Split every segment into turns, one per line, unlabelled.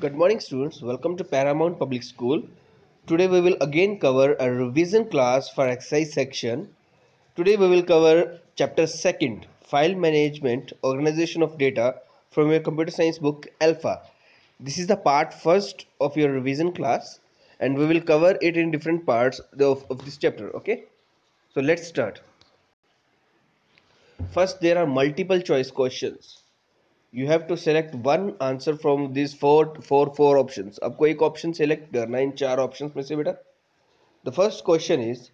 Good morning students, welcome to Paramount Public School. Today we will again cover a revision class for exercise section. Today we will cover chapter 2nd, File Management, Organization of Data from your computer science book Alpha. This is the part first of your revision class and we will cover it in different parts of, of this chapter, okay? So let's start. First there are multiple choice questions you have to select one answer from these four, four, four options. Four option आपको एक option select करना इन चार option में से बेटा the first question is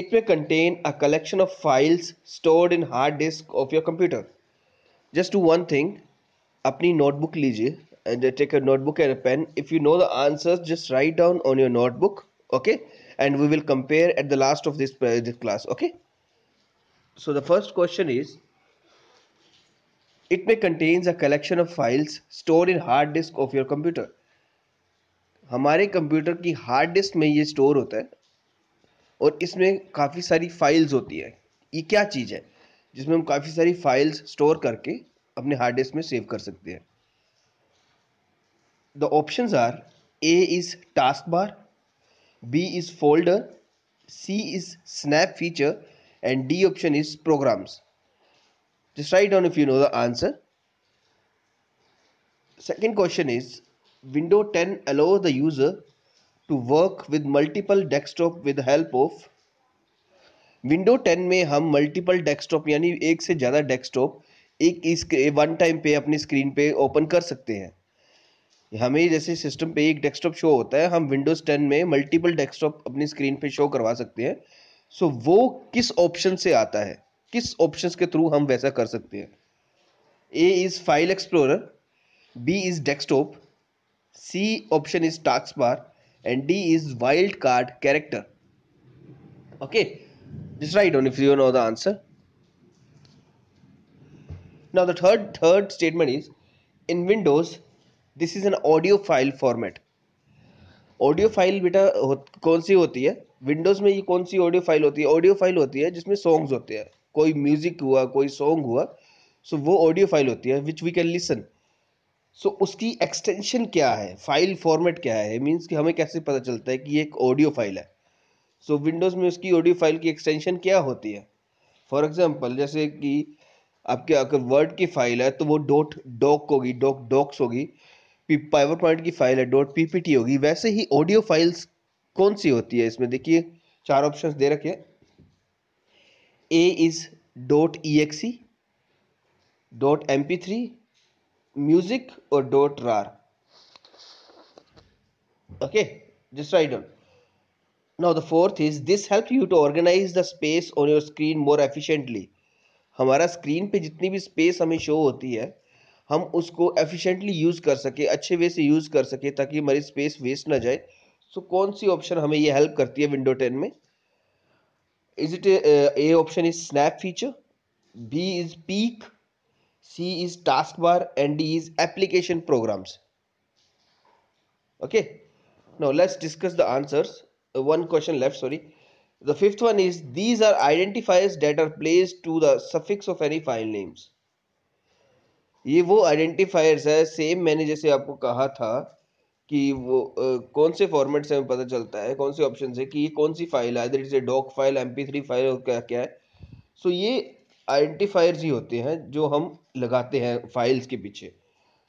It may contain a collection of files stored in hard disk of your computer. Just do one thing. अपनी notebook लीजिए and take a notebook and a pen. If you know the answers, just write down on your notebook. Okay, and we will compare at the last of this uh, class. Okay. So the first question is: It may contains a collection of files stored in hard disk of your computer. हमारे computer की hard disk में ये store होता है और इसमें काफ़ी सारी फाइल्स होती है ये क्या चीज़ है जिसमें हम काफ़ी सारी फाइल्स स्टोर करके अपने हार्ड डिस्क में सेव कर सकते हैं the option are A is task bar B is folder C is snap feature and D option is programs Just write down if you know the answer. Second question is Windows 10 allows the user to work with multiple desktop with help of window 10 में हम multiple desktop यानी एक से ज़्यादा desktop एक one time पे अपनी screen पे ओपन कर सकते हैं हमें जैसे सिस्टम पे एक डेस्कटॉप शो होता है हम विंडोज़ 10 में मल्टीपल डेस्कटॉप अपनी स्क्रीन पे शो करवा सकते हैं सो so, वो किस ऑप्शन से आता है किस ऑप्शन के थ्रू हम वैसा कर सकते हैं A is file explorer B is desktop C option is task bar and D is wild card character okay this right on if you know the answer now the third third statement is in Windows this is an audio file format audio file बेटा कौन सी होती है Windows में ये कौन सी audio file होती है audio file होती है जिसमें सॉन्ग्स होते हैं कोई म्यूज़िक हुआ कोई सॉन्ग हुआ सो वो ऑडियो फाइल होती है which we can listen so उसकी एक्सटेंशन क्या है फाइल फॉर्मेट क्या है मीन्स कि हमें कैसे पता चलता है कि ये एक ऑडियो फाइल है सो so, विंडोज़ में उसकी ऑडियो फाइल की एक्सटेंशन क्या होती है फॉर एग्जाम्पल जैसे कि आपके अगर वर्ड की फाइल है तो वो डॉट डॉक होगी डॉक डॉक्स होगी पावर पॉइंट की फाइल है डॉट पीपीटी होगी वैसे ही ऑडियो फाइल्स कौन सी होती है इसमें देखिए चार ऑप्शन दे रखे हैं A is dot E X dot M P three music और डॉट रार ओके जिस now the fourth is this help you to organize the space on your screen more efficiently हमारा स्क्रीन पे जितनी भी space हमें show होती है हम उसको एफिशिएंटली यूज कर सके अच्छे वे से यूज कर सके ताकि हमारी स्पेस वेस्ट ना जाए सो so, कौन सी ऑप्शन हमें ये हेल्प करती है विंडो टेन में is it a, a option is snap feature b is peak c is taskbar and d is application programs okay now let's discuss the answers uh, one question left sorry the fifth one is these are identifiers that are placed to the suffix of any file names ये वो identifiers है same मैंने जैसे आपको कहा था कि वो आ, कौन से फॉर्मेट से हमें पता चलता है कौन से ऑप्शन से कि ये कौन सी फाइल है it's a doc file M P file और क्या क्या है सो ये आइडेंटिफायर्स ही होते हैं जो हम लगाते हैं फाइल्स के पीछे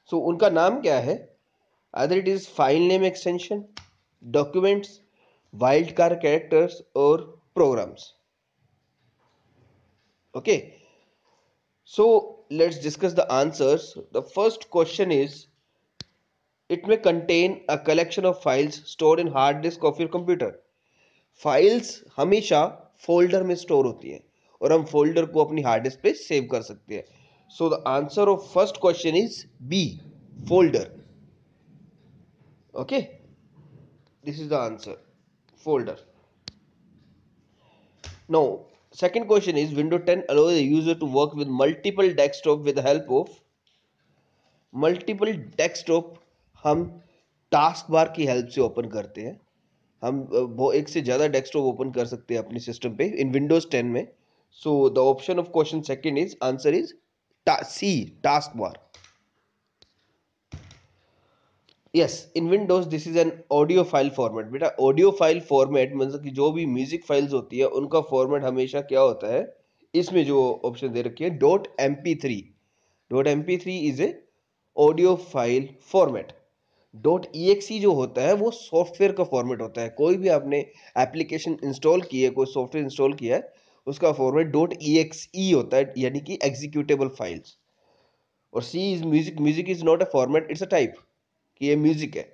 सो so, उनका नाम क्या है other it is file name extension documents wild car characters और programs okay so let's discuss the answers the first question is it may contain a collection of files store in hard disk of your computer files हमेशा folder में store होती है और हम folder को अपनी hard disk पे save कर सकते हैं so the answer of first question is B folder okay this is the answer folder no second question is window ten allow user to work with multiple desktop with help of multiple desktop हम task bar की help से open करते हैं हम वो एक से ज़्यादा डेस्कटॉप ओपन कर सकते हैं अपने सिस्टम पे इन विंडोज़ टेन में so the option of question second is answer is C task bar yes in Windows this is an audio file format बेटा ऑडियो फाइल फॉर्मेट मतलब कि जो भी म्यूजिक फाइल्स होती है उनका फॉर्मेट हमेशा क्या होता है इसमें जो ऑप्शन दे रखी है dot M P three dot M P three is a audio file format dot E जो होता है वो सॉफ्टवेयर का फॉर्मेट होता है कोई भी आपने एप्लीकेशन इंस्टॉल की है कोई सॉफ्टवेयर इंस्टॉल किया है उसका फॉर्मेट डॉट ई होता है यानी कि एग्जीक्यूटेबल फाइल्स और C is music music is not a format it's a type कि ये म्यूजिक है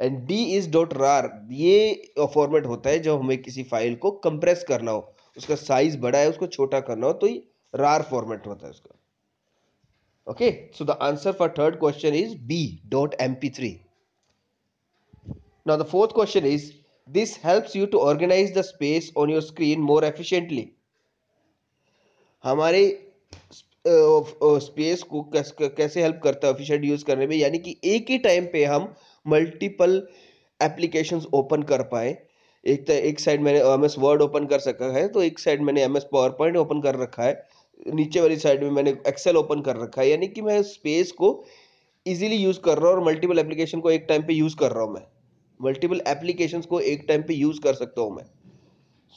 एंड डी इज डॉट रार ये फॉर्मेट होता है जब हमें किसी फाइल को कंप्रेस करना हो उसका साइज बड़ा है उसको छोटा करना हो तो ये रार फॉर्मेट होता है उसका Okay, so the answer for third question is B. Dot MP3. Now the fourth question is, this helps you to organize the space on your screen more efficiently. हमारे स्पेस को कैसे हेल्प करता है efficient use करने में यानी कि एक ही टाइम पे हम मल्टीपल एप्लीकेशंस ओपन कर पाए एक तो एक साइड मैंने एम एस वर्ड ओपन कर सका है तो एक साइड मैंने M S power point open कर रखा है नीचे वाली साइड में मैंने एक्सेल ओपन कर रखा है यानी कि मैं स्पेस को इजीली यूज़ कर रहा हूँ और मल्टीपल एप्लीकेशन को एक टाइम पे यूज़ कर रहा हूँ मैं मल्टीपल एप्लीकेशंस को एक टाइम पे यूज़ कर सकता हूँ मैं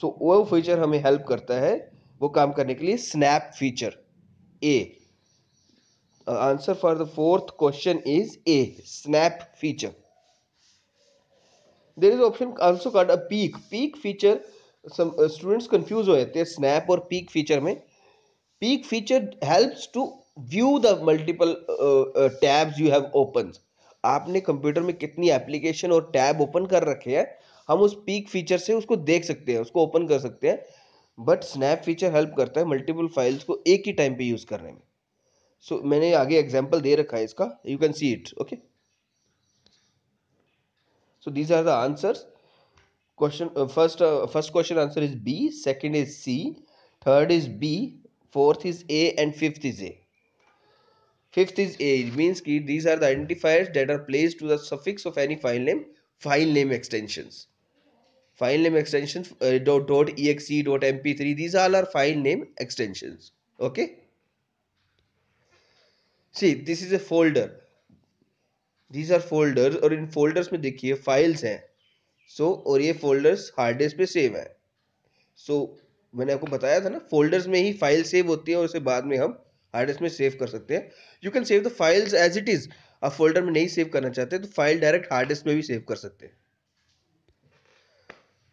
सो so, वो फीचर हमें हेल्प करता है वो काम करने के लिए snap feature A answer for the fourth question is A snap feature there is option also called a peak peak feature some students confuse हो जाते हैं स्नैप और पीक फीचर में peak feature helps to view the multiple uh, uh, tabs you आपने computer में कितनी application और tab open कर रखे हैं हम उस पीक फीचर से उसको देख सकते हैं उसको ओपन कर सकते हैं बट स्नैप फीचर हेल्प करता है मल्टीपल फाइल्स को एक ही टाइम पे यूज करने में सो so, मैंने आगे एग्जांपल दे रखा है इसका you can see it okay so these are the answers question first first question answer is B second is C third is B fourth is a and fifth is a fifth is a it means ki these are the identifiers that are placed to the suffix of any file name file name extensions file name extensions uh, dot, dot exe dot mp3 these all are file name extensions okay see this is a folder these are folders और इन folders में देखिए files हैं so और ये folders hard disk पे save है so मैंने आपको बताया था ना फोल्डर्स में ही फाइल सेव होती है और उसे बाद में हम हार्ड डिस्क में सेव कर सकते हैं you can save the files as it is आप फोल्डर में नहीं सेव करना चाहते तो फाइल डायरेक्ट हार्ड डिस्क में भी सेव कर सकते हैं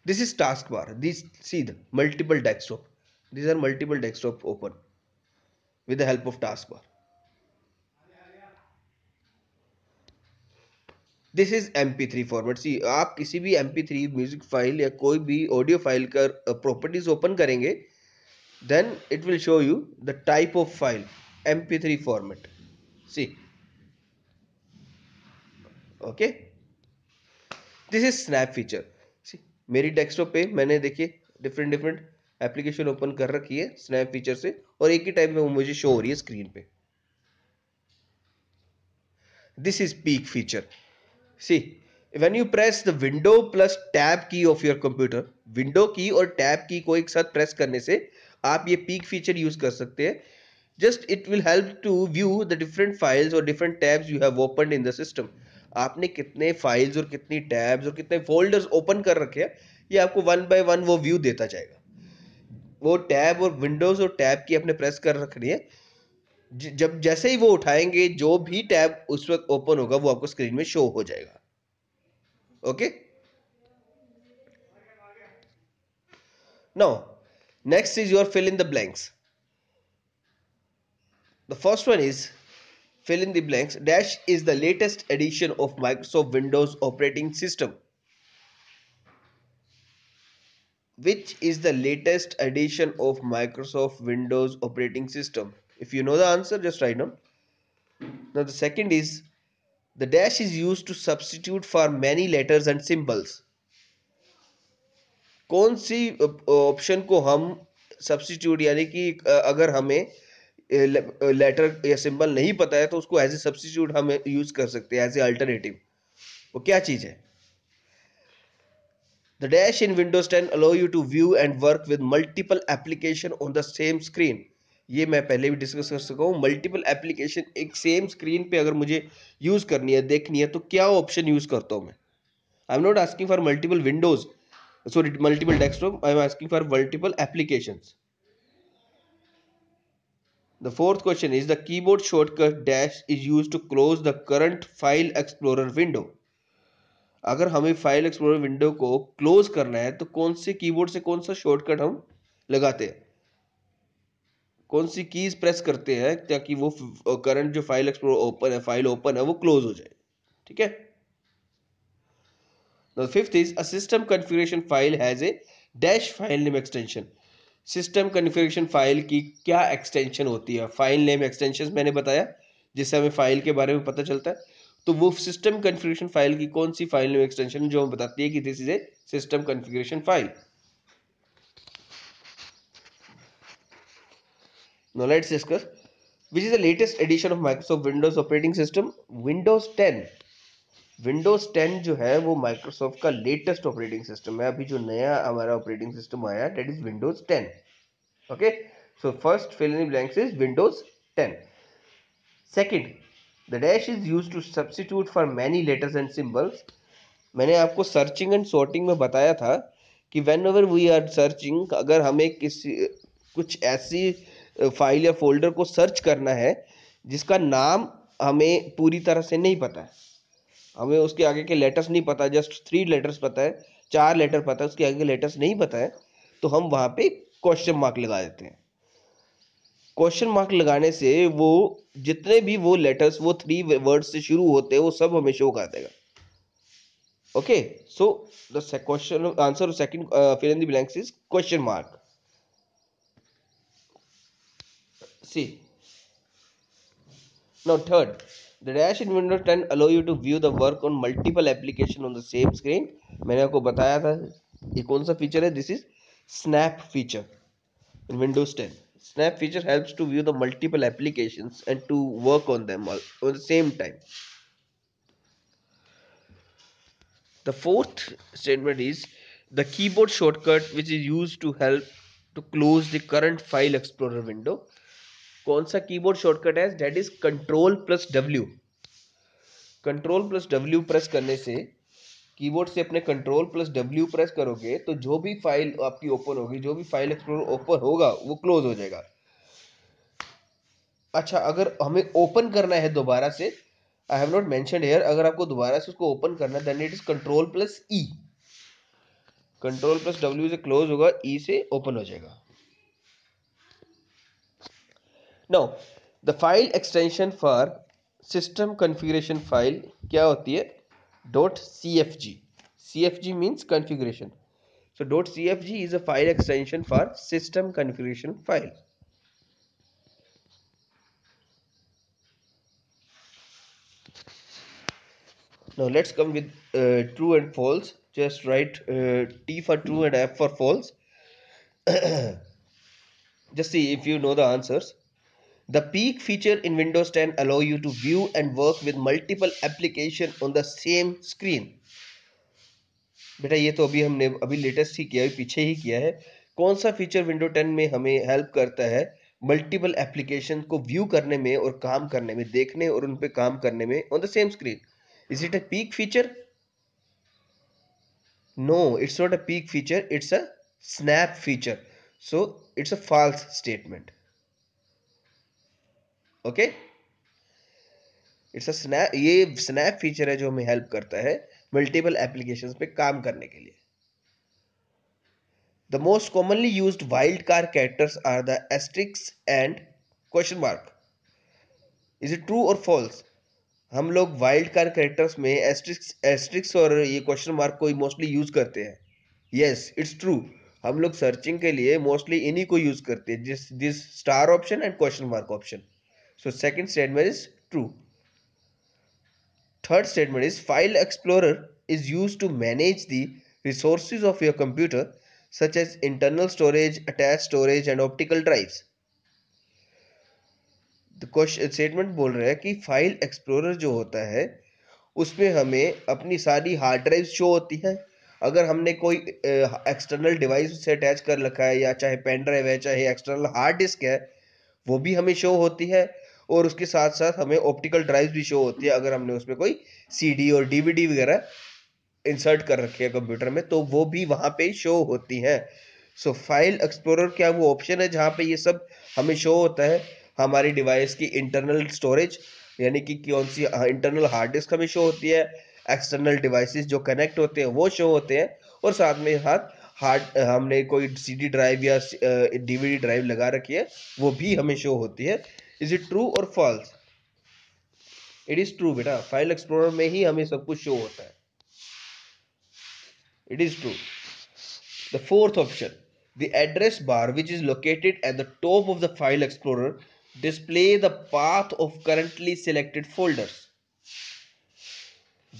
this is task bar this see the multiple desktop this are multiple desktop open with the help of task bar this is M P three format see आप किसी भी M P three music file या कोई भी audio file का properties uh, open करेंगे then it will show you the type of file M P three format see okay this is snap feature see मेरी desktop पे मैंने देखिए different different application open कर रखी है स्नैप फीचर से और एक ही टाइप में वो मुझे शो हो रही है स्क्रीन पे this is peak feature See, when you press the window plus tab key of your computer, window key और tab key को एक साथ press करने से आप ये peak feature use कर सकते हैं just it will help to view the different files or different tabs you have opened in the system आपने कितने फाइल्स और कितनी टैब्स और कितने फोल्डर्स ओपन कर रखे हैं ये आपको वन बाय वन वो व्यू देता जाएगा वो टैब और विंडोज और टैब की आपने प्रेस कर रखनी है जब जैसे ही वो उठाएंगे जो भी टैब उस वक्त ओपन होगा वो आपको स्क्रीन में शो हो जाएगा okay no next is your fill in the blanks the first one is fill in the blanks dash is the latest edition of Microsoft Windows operating system which is the latest edition of Microsoft Windows operating system If you know the answer, just write down. Now the second is the dash is used to substitute for many letters and symbols. कौन C option uh, uh, को हम substitute यानी कि uh, अगर हमें letter या symbol नहीं पता है तो उसको एज ए सब्सटीट्यूट हम यूज कर सकते हैं एज ए अल्टरनेटिव वो क्या चीज़ है the dash in Windows ten allow you to view and work with multiple application on the same screen ये मैं पहले भी डिस्कस कर सका हूँ मल्टीपल एप्लीकेशन एक सेम स्क्रीन पे अगर मुझे यूज़ करनी है देखनी है तो क्या ऑप्शन यूज़ करता हूँ मैं I am not asking for multiple windows sorry multiple desktop I am asking for multiple applications The fourth question is the keyboard shortcut dash is use to close the current file explorer window अगर हमें file explorer window को close करना है तो कौन से keyboard से कौन सा शॉर्टकट हम लगाते हैं कौन सी कीज़ प्रेस करते हैं ताकि वो करंट जो फाइल एक्सप्लोर ओपन है फाइल ओपन है वो क्लोज हो जाए ठीक है fifth is a system system file has a dash file name extension system configuration file की क्या एक्सटेंशन होती है फाइल नेम एक्सटेंशन मैंने बताया जिससे हमें फाइल के बारे में पता चलता है तो वो सिस्टम कन्फिग्रेशन फाइल की कौन सी फाइल नेम एक्सटेंशन जो हम बताती है कि this is a system configuration file Now let's discuss which is the latest edition of Microsoft Windows operating system Windows 10. Windows 10 जो है वो Microsoft का latest operating system है अभी जो नया हमारा operating system आया that is Windows 10. Okay, so first fill in the blanks is Windows 10. Second, the dash is used to substitute for many letters and symbols. मैंने आपको searching and sorting में बताया था कि whenever we are searching अगर हमें किसी कुछ ऐसी फाइल या फोल्डर को सर्च करना है जिसका नाम हमें पूरी तरह से नहीं पता है हमें उसके आगे के लेटर्स नहीं पता जस्ट थ्री लेटर्स पता है चार लेटर पता है उसके आगे के लेटर्स नहीं पता है तो हम वहाँ पे क्वेश्चन मार्क लगा देते हैं क्वेश्चन मार्क लगाने से वो जितने भी वो लेटर्स वो थ्री वर्ड से शुरू होते हैं वो सब हमें शो कर देगा okay so the question answer second fill in the blanks is question mark see now third the dash in windows 10 allow you to view the work on multiple application on the same screen मैंने आपको बताया था ये कौन सा feature है this is snap feature in windows 10 snap feature helps to view the multiple applications and to work on them all at the same time the fourth statement is the keyboard shortcut which is used to help to close the current file explorer window कौन सा keyboard shortcut है that is control plus W control plus W press करने से keyboard से अपने control plus W press करोगे तो जो भी फाइल आपकी ओपन होगी जो भी फाइल एक्सप्लोर ओपन होगा वो क्लोज हो जाएगा अच्छा अगर हमें ओपन करना है दोबारा से I have not mention here अगर आपको दोबारा से उसको ओपन करना है then it is control plus E control plus W से क्लोज होगा ई e से ओपन हो जाएगा now the file extension for system configuration file क्या होती है dot cfg cfg means configuration so dot cfg is a file extension for system configuration file now let's come with uh, true and false just write uh, t for true and f for false just see if you know the answers The peak feature in Windows 10 allow you to view and work with multiple application on the same screen. बेटा ये तो अभी हमने अभी latest ही किया है पीछे ही किया है कौन सा फीचर विंडो 10 में हमें हेल्प करता है मल्टीपल एप्लीकेशन को व्यू करने में और काम करने में देखने और उन पे काम करने में on the same screen is it a peak feature no it's not a peak feature it's a snap feature so it's a false statement okay it's a snap ये स्नैप फीचर है जो हमें हेल्प करता है multiple applications पे काम करने के लिए the most commonly use wild car characters are the asterisks and question mark is it true और फॉल्स हम लोग वाइल्ड कार कैरेक्टर्स में एस्ट्रिक्स एस्ट्रिक्स और ये क्वेश्चन मार्क को मोस्टली यूज़ करते हैं येस इट्स ट्रू हम लोग सर्चिंग के लिए मोस्टली इन्हीं को यूज़ करते हैं जिस this star option and question mark option so second statement is true third statement is file explorer is use to manage the resource of your computer such as internal storage attach storage and optical drives question statement बोल रहे हैं कि file explorer जो होता है उसमें हमें अपनी सारी हार्ड ड्राइव शो होती है अगर हमने कोई एक्सटर्नल डिवाइस उससे अटैच कर रखा है या चाहे पेन ड्राइव है चाहे एक्सटर्नल हार्ड डिस्क है वो भी हमें शो होती है और उसके साथ साथ हमें ऑप्टिकल ड्राइव्स भी शो होती है अगर हमने उसमें कोई सीडी और डीवीडी वगैरह इंसर्ट कर रखी है कंप्यूटर में तो वो भी वहाँ पे शो होती हैं सो फाइल एक्सप्लोरर क्या वो ऑप्शन है जहाँ पे ये सब हमें शो होता है हमारी डिवाइस की इंटरनल स्टोरेज यानी कि कौन सी इंटरनल हार्ड डिस्क हमें शो होती है एक्सटर्नल डिवाइसेस जो कनेक्ट होते हैं वो शो होते हैं और साथ में हाथ हार्ड हमने कोई सीडी ड्राइव या डीवीडी ड्राइव लगा रखी है वो भी हमें शो होती है इज इट ट्रू और फॉल्स इट इज ट्रू बेटा फाइल एक्सप्लोरर में ही हमें सब कुछ शो होता है it is true the fourth option the address bar which is located at the top of the file explorer display the path of currently selected folders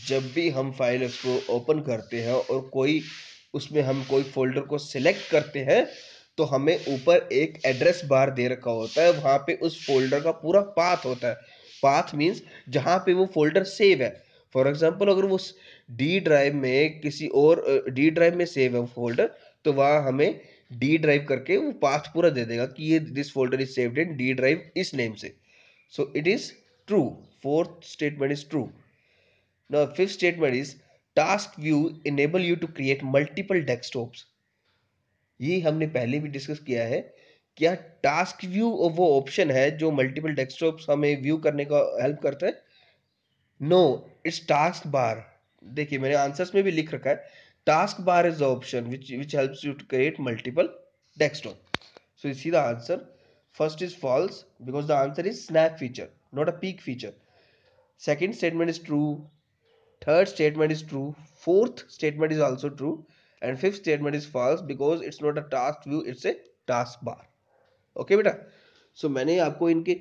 जब भी हम फाइल एक्सप्लोर ओपन करते हैं और कोई उसमें हम कोई फोल्डर को सिलेक्ट करते हैं तो हमें ऊपर एक एड्रेस बार दे रखा होता है वहाँ पे उस फोल्डर का पूरा पाथ होता है पाथ मीन्स जहाँ पे वो फोल्डर सेव है फॉर एग्जाम्पल अगर वो डी ड्राइव में किसी और डी ड्राइव में सेव है वो फोल्डर तो वहाँ हमें डी ड्राइव करके वो पाथ पूरा दे देगा कि ये this folder is saved in D drive इस नेम से so it is true fourth statement is true fifth statement is task view enable you to create multiple desktops ये हमने पहले भी डिस्कस किया है क्या टास्क व्यू वो ऑप्शन है जो मल्टीपल डेस्कटॉप हमें व्यू करने का हेल्प करता है नो इट्स टास्क बार देखिए मैंने आंसर्स में भी लिख रखा है task bar is option which which helps you to create multiple desktop so इसी the answer first is false because the answer is snap feature not a peak feature second statement is true third statement is true fourth statement is also true and fifth statement is false because it's not a task view it's a task bar okay बेटा so मैंने आपको इनके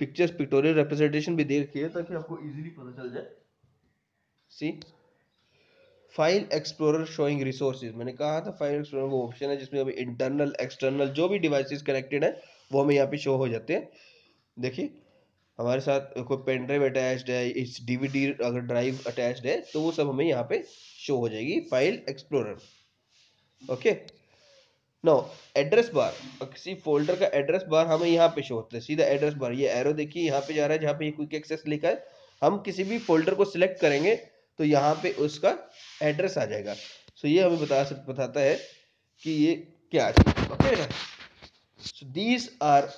pictures pictorial representation भी दे रखी है ताकि आपको easily पता चल जाए C file explorer showing resources मैंने कहा था फाइल एक्सप्लोरर वो ऑप्शन है जिसमें अभी इंटरनल एक्सटर्नल जो भी डिवाइसेस कनेक्टेड है वो हमें यहाँ पे शो हो जाते हैं देखिए हमारे साथ कोई पेन ड्राइव अटैच्ड है इस डीवीडी अगर ड्राइव अटैच्ड है तो वो सब हमें यहाँ पे शो हो जाएगी file explorer okay no address bar किसी फोल्डर का एड्रेस बार हमें यहाँ पे शो होता है सीधा एड्रेस बार ये एरो देखिए यहाँ पे जा रहा है जहाँ पे क्विक एक्सेस लिखा है हम किसी भी फोल्डर को सिलेक्ट करेंगे तो यहाँ पे उसका एड्रेस आ जाएगा सो so ये हमें बता बताता है कि ये क्या चीज़ okay these are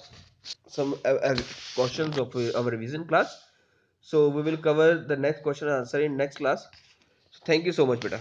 some uh, uh, questions of uh, our revision class so we will cover the next question answer in next class thank you so much beta